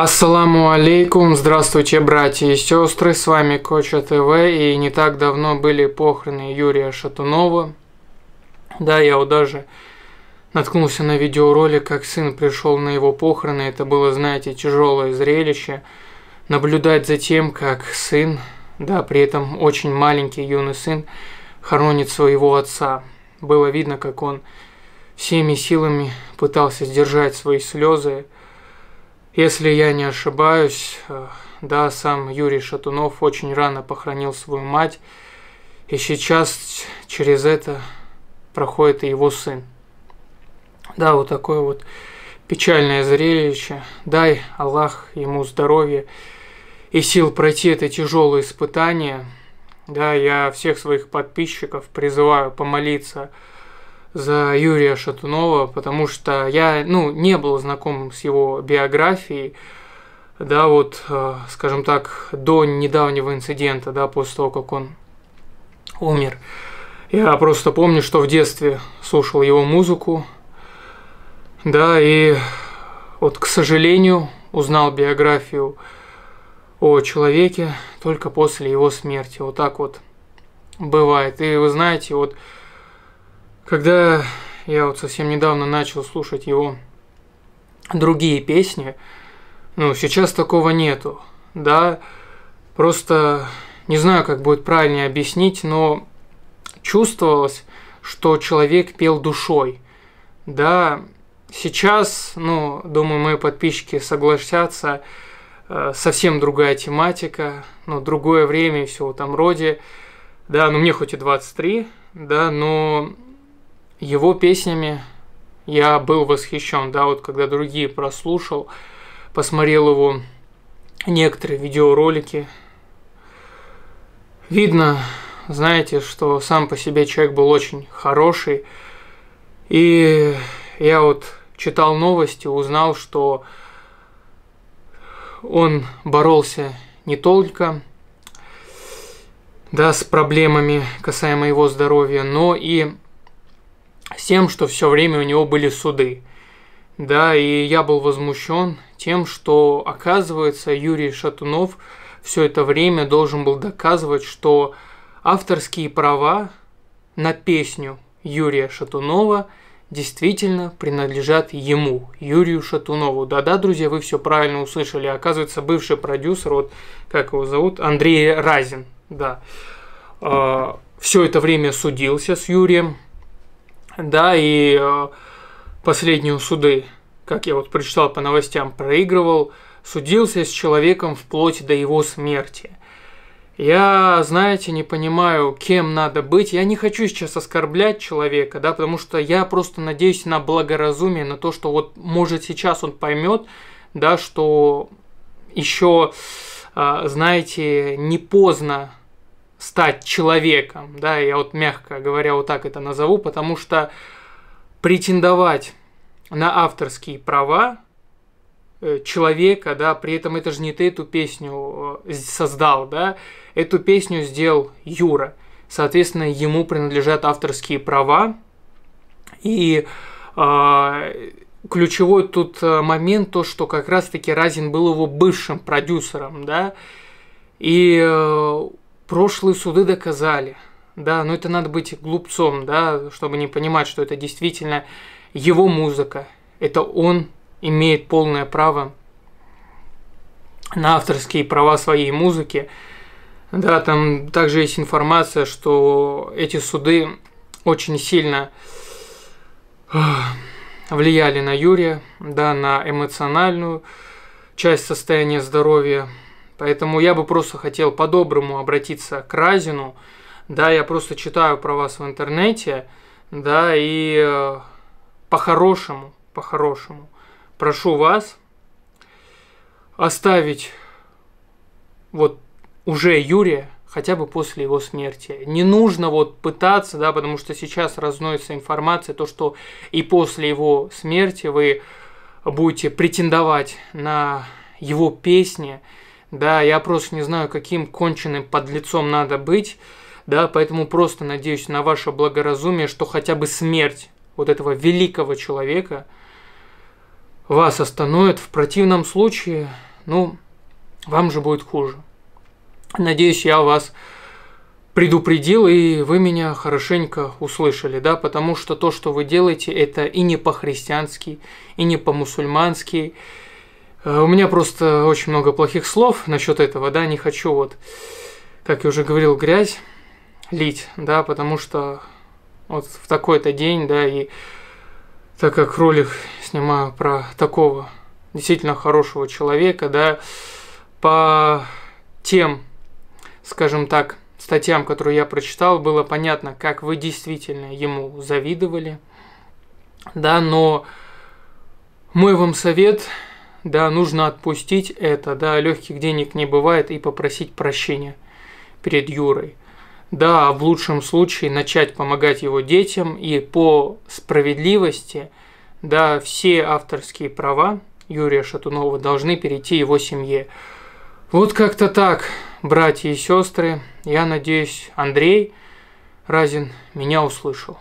Ассаламу алейкум, здравствуйте, братья и сестры, с вами Коча ТВ, и не так давно были похороны Юрия Шатунова. Да, я вот даже наткнулся на видеоролик, как сын пришел на его похороны, это было, знаете, тяжелое зрелище, наблюдать за тем, как сын, да, при этом очень маленький юный сын, хоронит своего отца. Было видно, как он всеми силами пытался сдержать свои слезы, если я не ошибаюсь, э, да, сам Юрий Шатунов очень рано похоронил свою мать, и сейчас через это проходит и его сын. Да, вот такое вот печальное зрелище. Дай Аллах ему здоровья и сил пройти это тяжелое испытание. Да, я всех своих подписчиков призываю помолиться о за Юрия Шатунова, потому что я, ну, не был знаком с его биографией, да, вот, э, скажем так, до недавнего инцидента, да, после того, как он умер. Я просто помню, что в детстве слушал его музыку, да, и вот, к сожалению, узнал биографию о человеке только после его смерти. Вот так вот бывает. И вы знаете, вот когда я вот совсем недавно начал слушать его другие песни, ну, сейчас такого нету, да, просто не знаю, как будет правильнее объяснить, но чувствовалось, что человек пел душой, да, сейчас, ну, думаю, мои подписчики согласятся, э, совсем другая тематика, ну, другое время и все в этом роде, да, ну, мне хоть и 23, да, но его песнями я был восхищен, да, вот когда другие прослушал, посмотрел его некоторые видеоролики, видно, знаете, что сам по себе человек был очень хороший, и я вот читал новости, узнал, что он боролся не только да, с проблемами касаемо его здоровья, но и тем, что все время у него были суды. Да, и я был возмущен тем, что, оказывается, Юрий Шатунов все это время должен был доказывать, что авторские права на песню Юрия Шатунова действительно принадлежат ему, Юрию Шатунову. Да-да, друзья, вы все правильно услышали. Оказывается, бывший продюсер, вот как его зовут, Андрей Разин, да, э, а, все это время судился с Юрием да, и э, последние суды, как я вот прочитал по новостям, проигрывал, судился с человеком вплоть до его смерти. Я, знаете, не понимаю, кем надо быть. Я не хочу сейчас оскорблять человека, да, потому что я просто надеюсь на благоразумие, на то, что вот, может, сейчас он поймет, да, что еще, а, знаете, не поздно стать человеком, да, я вот мягко говоря вот так это назову, потому что претендовать на авторские права э, человека, да, при этом это же не ты эту песню э, создал, да, эту песню сделал Юра. Соответственно, ему принадлежат авторские права. И э, ключевой тут э, момент то, что как раз-таки Разин был его бывшим продюсером, да, и э, Прошлые суды доказали. Да, но это надо быть глупцом, да, чтобы не понимать, что это действительно его музыка. Это он имеет полное право на авторские права своей музыки. Да, там также есть информация, что эти суды очень сильно э, влияли на Юрия, да, на эмоциональную часть состояния здоровья, Поэтому я бы просто хотел по-доброму обратиться к Разину. Да, я просто читаю про вас в интернете, да, и э, по-хорошему, по-хорошему прошу вас оставить вот уже Юрия хотя бы после его смерти. Не нужно вот пытаться, да, потому что сейчас разносится информация, то, что и после его смерти вы будете претендовать на его песни, да, я просто не знаю, каким конченным подлецом надо быть, да, поэтому просто надеюсь на ваше благоразумие, что хотя бы смерть вот этого великого человека вас остановит. В противном случае, ну, вам же будет хуже. Надеюсь, я вас предупредил, и вы меня хорошенько услышали, да, потому что то, что вы делаете, это и не по-христиански, и не по-мусульмански, Э, у меня просто очень много плохих слов насчет этого, да, не хочу вот, как я уже говорил, грязь лить, да, потому что вот в такой-то день, да, и так как ролик снимаю про такого действительно хорошего человека, да, по тем, скажем так, статьям, которые я прочитал, было понятно, как вы действительно ему завидовали, да, но мой вам совет – да, нужно отпустить это, да, легких денег не бывает, и попросить прощения перед Юрой. Да, а в лучшем случае начать помогать его детям и по справедливости, да, все авторские права Юрия Шатунова должны перейти его семье. Вот как-то так, братья и сестры. Я надеюсь, Андрей Разин меня услышал.